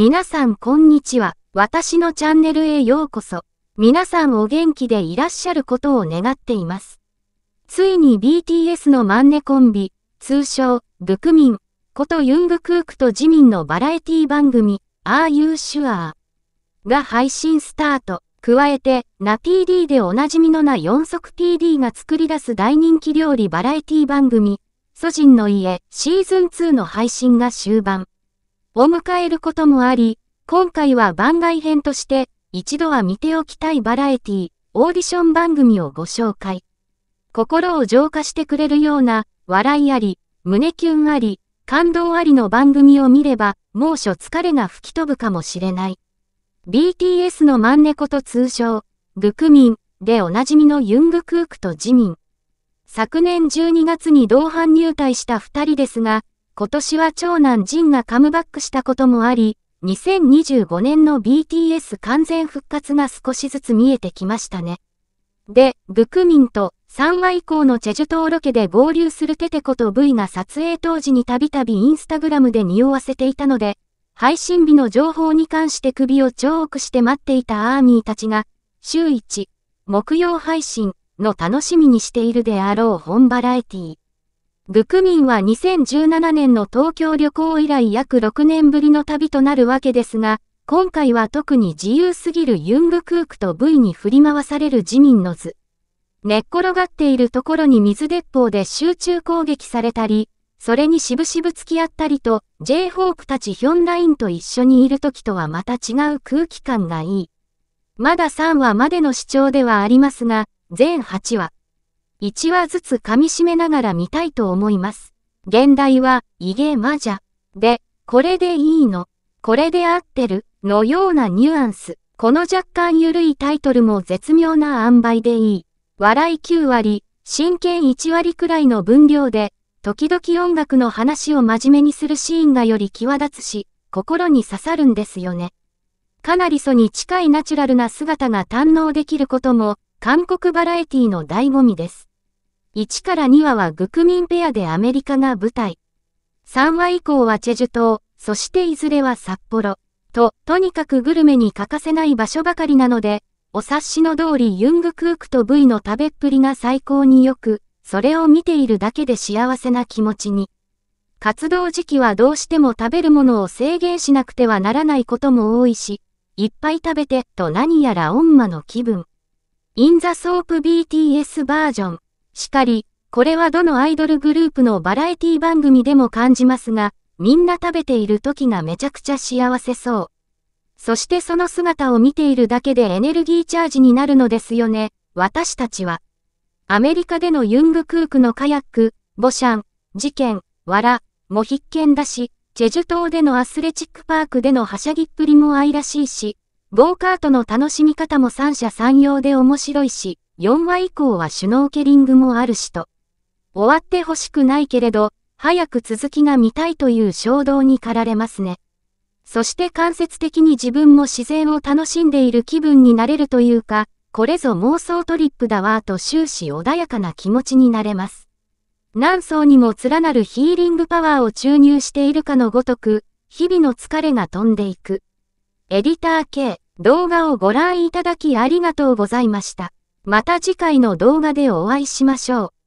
皆さんこんにちは。私のチャンネルへようこそ。皆さんお元気でいらっしゃることを願っています。ついに BTS のマンネコンビ、通称、ブクミン、ことユングクークとジミンのバラエティ番組、Are You Sure? が配信スタート。加えて、ナ PD でおなじみのな4足 PD が作り出す大人気料理バラエティ番組、ソジンの家シーズン2の配信が終盤。を迎えることもあり、今回は番外編として、一度は見ておきたいバラエティ、オーディション番組をご紹介。心を浄化してくれるような、笑いあり、胸キュンあり、感動ありの番組を見れば、猛暑疲れが吹き飛ぶかもしれない。BTS のマンネコと通称、グクミンでおなじみのユングクークとジミン。昨年12月に同伴入隊した2人ですが、今年は長男ジンがカムバックしたこともあり、2025年の BTS 完全復活が少しずつ見えてきましたね。で、グクミンと3話以降のチェジュ島ロケで合流するテテコと V が撮影当時にたびたびインスタグラムで匂わせていたので、配信日の情報に関して首を超くして待っていたアーミーたちが、週1、木曜配信の楽しみにしているであろう本バラエティー。ブクミンは2017年の東京旅行以来約6年ぶりの旅となるわけですが、今回は特に自由すぎるユングクークと V に振り回される自民の図。寝っ転がっているところに水鉄砲で集中攻撃されたり、それにしぶしぶ付き合ったりと、J ホークたちヒョンラインと一緒にいる時とはまた違う空気感がいい。まだ3話までの主張ではありますが、全8話。1話ずつ噛み締めながら見たいと思います。現代は、イゲマジャ。で、これでいいの。これで合ってる。のようなニュアンス。この若干緩いタイトルも絶妙な塩梅でいい。笑い9割、真剣1割くらいの分量で、時々音楽の話を真面目にするシーンがより際立つし、心に刺さるんですよね。かなり素に近いナチュラルな姿が堪能できることも、韓国バラエティの醍醐味です。1から2話はグクミンペアでアメリカが舞台。3話以降はチェジュ島、そしていずれは札幌。と、とにかくグルメに欠かせない場所ばかりなので、お察しの通りユングクークと V の食べっぷりが最高によく、それを見ているだけで幸せな気持ちに。活動時期はどうしても食べるものを制限しなくてはならないことも多いし、いっぱい食べて、と何やらオンマの気分。インザソープ BTS バージョン。しかり、これはどのアイドルグループのバラエティ番組でも感じますが、みんな食べている時がめちゃくちゃ幸せそう。そしてその姿を見ているだけでエネルギーチャージになるのですよね、私たちは。アメリカでのユングクークのカヤック、ボシャン、事件、わら、も必見だし、チェジュ島でのアスレチックパークでのはしゃぎっぷりも愛らしいし、ゴーカートの楽しみ方も三者三様で面白いし、4話以降はシュノーケリングもあるしと。終わってほしくないけれど、早く続きが見たいという衝動に駆られますね。そして間接的に自分も自然を楽しんでいる気分になれるというか、これぞ妄想トリップだわと終始穏やかな気持ちになれます。何層にも連なるヒーリングパワーを注入しているかのごとく、日々の疲れが飛んでいく。エディター K、動画をご覧いただきありがとうございました。また次回の動画でお会いしましょう。